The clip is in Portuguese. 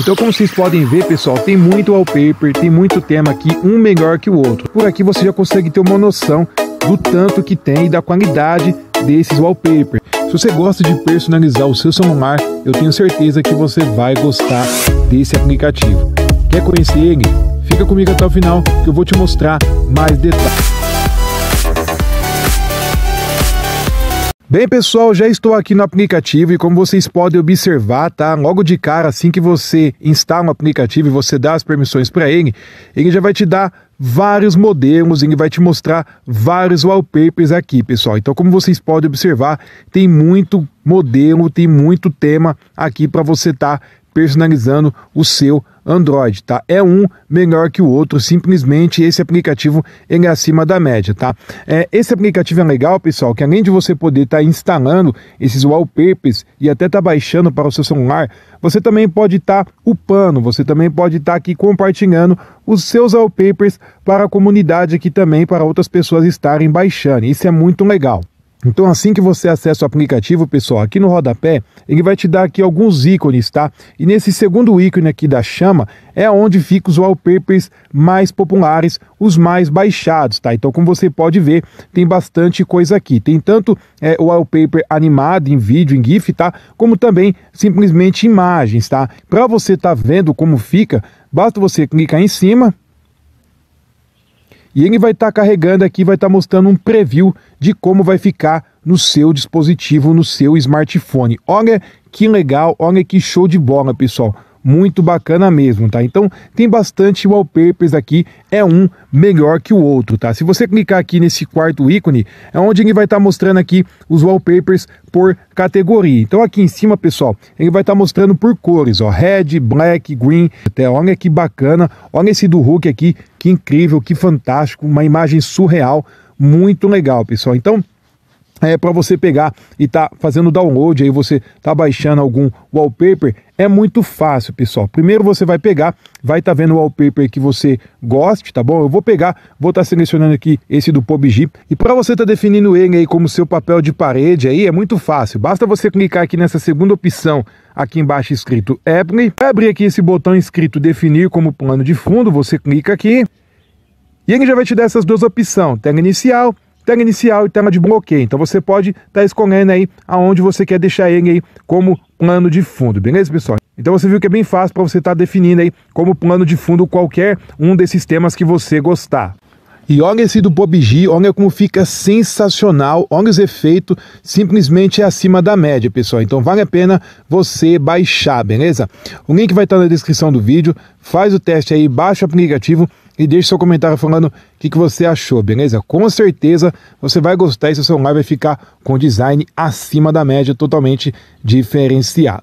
Então, como vocês podem ver, pessoal, tem muito wallpaper, tem muito tema aqui, um melhor que o outro. Por aqui você já consegue ter uma noção do tanto que tem e da qualidade desses wallpapers. Se você gosta de personalizar o seu celular, eu tenho certeza que você vai gostar desse aplicativo. Quer conhecer ele? Fica comigo até o final que eu vou te mostrar mais detalhes. Bem, pessoal, já estou aqui no aplicativo e como vocês podem observar, tá? Logo de cara, assim que você instala o aplicativo e você dá as permissões para ele, ele já vai te dar vários modelos, ele vai te mostrar vários wallpapers aqui, pessoal. Então, como vocês podem observar, tem muito modelo, tem muito tema aqui para você estar tá personalizando o seu aplicativo Android, tá? É um melhor que o outro, simplesmente esse aplicativo ele é acima da média, tá? É, esse aplicativo é legal, pessoal, que além de você poder estar tá instalando esses wallpapers e até tá baixando para o seu celular, você também pode estar tá upando, você também pode estar tá aqui compartilhando os seus wallpapers para a comunidade aqui também, para outras pessoas estarem baixando. Isso é muito legal. Então, assim que você acessa o aplicativo, pessoal, aqui no rodapé, ele vai te dar aqui alguns ícones, tá? E nesse segundo ícone aqui da chama é onde ficam os wallpapers mais populares, os mais baixados, tá? Então, como você pode ver, tem bastante coisa aqui. Tem tanto é, wallpaper animado em vídeo, em GIF, tá? Como também simplesmente imagens, tá? Para você tá vendo como fica, basta você clicar em cima e ele vai estar tá carregando aqui, vai estar tá mostrando um preview de como vai ficar no seu dispositivo, no seu smartphone. Olha que legal, olha que show de bola, pessoal muito bacana mesmo, tá? Então tem bastante wallpapers aqui, é um melhor que o outro, tá? Se você clicar aqui nesse quarto ícone, é onde ele vai estar tá mostrando aqui os wallpapers por categoria. Então aqui em cima, pessoal, ele vai estar tá mostrando por cores, ó, red, black, green, até olha que bacana, olha esse do Hulk aqui, que incrível, que fantástico, uma imagem surreal, muito legal, pessoal. Então é, para você pegar e tá fazendo download aí você tá baixando algum wallpaper é muito fácil pessoal primeiro você vai pegar vai estar tá vendo o wallpaper que você goste tá bom eu vou pegar vou estar tá selecionando aqui esse do PUBG e para você tá definindo ele aí como seu papel de parede aí é muito fácil basta você clicar aqui nessa segunda opção aqui embaixo escrito Apple vai abrir aqui esse botão escrito definir como plano de fundo você clica aqui e ele já vai te dar essas duas opções tela inicial tag inicial e tema de bloqueio. Então você pode estar tá escolhendo aí aonde você quer deixar ele aí como plano de fundo, beleza, pessoal? Então você viu que é bem fácil para você estar tá definindo aí como plano de fundo qualquer um desses temas que você gostar. E olha esse é do PUBG, olha é como fica sensacional, olha os é efeitos, simplesmente é acima da média, pessoal. Então vale a pena você baixar, beleza? O link vai estar tá na descrição do vídeo, faz o teste aí, baixa o aplicativo, e deixe seu comentário falando o que, que você achou, beleza? Com certeza você vai gostar e seu celular vai ficar com design acima da média, totalmente diferenciado.